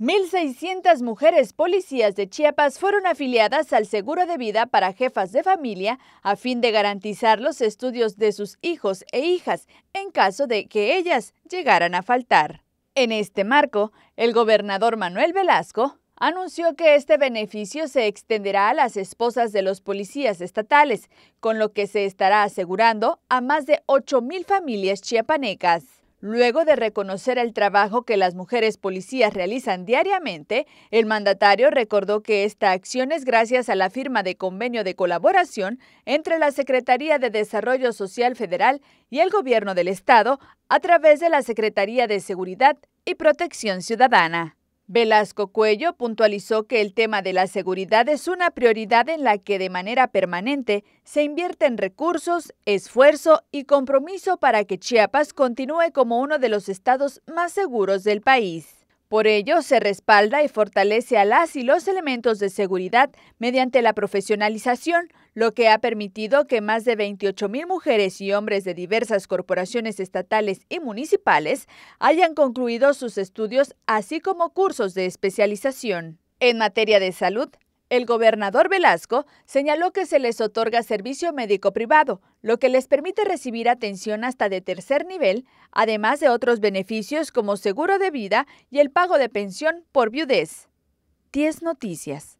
1.600 mujeres policías de Chiapas fueron afiliadas al Seguro de Vida para jefas de familia a fin de garantizar los estudios de sus hijos e hijas en caso de que ellas llegaran a faltar. En este marco, el gobernador Manuel Velasco anunció que este beneficio se extenderá a las esposas de los policías estatales, con lo que se estará asegurando a más de 8.000 familias chiapanecas. Luego de reconocer el trabajo que las mujeres policías realizan diariamente, el mandatario recordó que esta acción es gracias a la firma de convenio de colaboración entre la Secretaría de Desarrollo Social Federal y el Gobierno del Estado a través de la Secretaría de Seguridad y Protección Ciudadana. Velasco Cuello puntualizó que el tema de la seguridad es una prioridad en la que de manera permanente se invierten recursos, esfuerzo y compromiso para que Chiapas continúe como uno de los estados más seguros del país. Por ello, se respalda y fortalece a las y los elementos de seguridad mediante la profesionalización, lo que ha permitido que más de 28 mujeres y hombres de diversas corporaciones estatales y municipales hayan concluido sus estudios, así como cursos de especialización. En materia de salud, el gobernador Velasco señaló que se les otorga servicio médico privado, lo que les permite recibir atención hasta de tercer nivel, además de otros beneficios como seguro de vida y el pago de pensión por viudez. 10 Noticias.